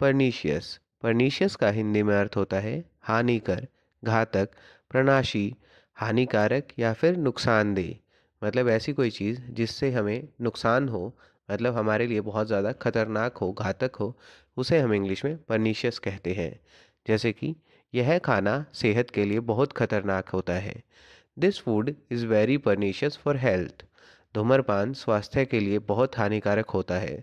pernicious pernicious का हिंदी में अर्थ होता है हानिकर घातक प्रणाशी हानिकारक या फिर नुकसानदेह मतलब ऐसी कोई चीज़ जिससे हमें नुकसान हो मतलब हमारे लिए बहुत ज़्यादा खतरनाक हो घातक हो उसे हम इंग्लिश में परनीशियस कहते हैं जैसे कि यह खाना सेहत के लिए बहुत खतरनाक होता है this food is very pernicious for health धूम्रपान स्वास्थ्य के लिए बहुत हानिकारक होता है